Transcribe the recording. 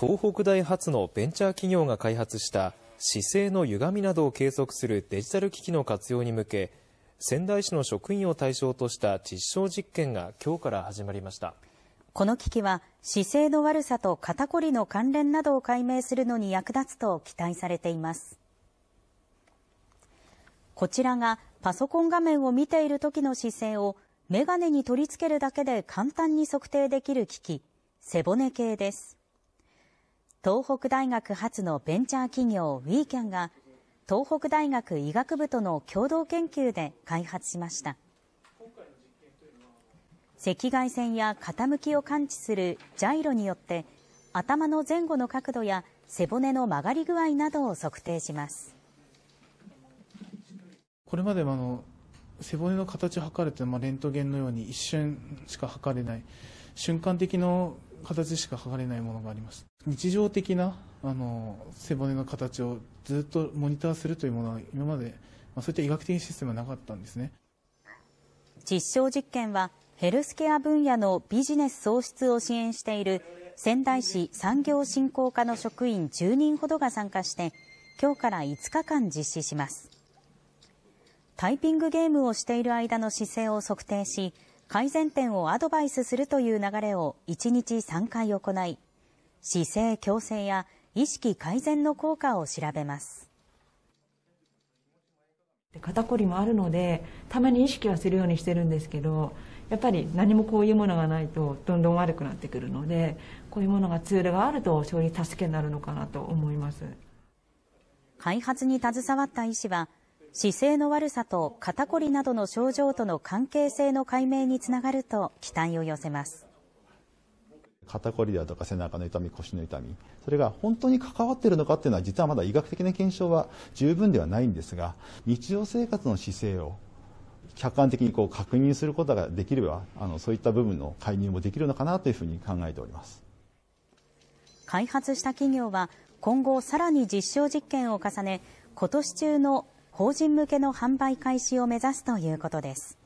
東北大発のベンチャー企業が開発した姿勢の歪みなどを計測するデジタル機器の活用に向け仙台市の職員を対象とした実証実験が今日から始まりましたこの機器は姿勢の悪さと肩こりの関連などを解明するのに役立つと期待されていますこちらがパソコン画面を見ている時の姿勢をメガネに取り付けるだけで簡単に測定できる機器背骨系です東北大学発のベンチャー企業ィーキャンが東北大学医学部との共同研究で開発しました赤外線や傾きを感知するジャイロによって頭の前後の角度や背骨の曲がり具合などを測定しますこれまでもあの背骨の形を測るというのはレントゲンのように一瞬しか測れない瞬間的の形しか剥がれないものがあります日常的なあの背骨の形をずっとモニターするというものは今まで、まあ、そういった医学的システムはなかったんですね実証実験はヘルスケア分野のビジネス創出を支援している仙台市産業振興課の職員10人ほどが参加して今日から5日間実施しますタイピングゲームをしている間の姿勢を測定し改善点をアドバイスするという流れを1日3回行い、姿勢矯正や意識改善の効果を調べます。肩こりもあるので、たまに意識はするようにしてるんですけど、やっぱり何もこういうものがないとどんどん悪くなってくるので、こういうものがツールがあると正直助けになるのかなと思います。開発に携わった医師は、姿勢の悪さと肩こりなどの症状との関係性の解明につながると期待を寄せます肩こりだとか背中の痛み腰の痛みそれが本当に関わっているのかっていうのは実はまだ医学的な検証は十分ではないんですが日常生活の姿勢を客観的にこう確認することができればあのそういった部分の介入もできるのかなというふうに考えております開発した企業は今後さらに実証実験を重ね今年中の法人向けの販売開始を目指すということです。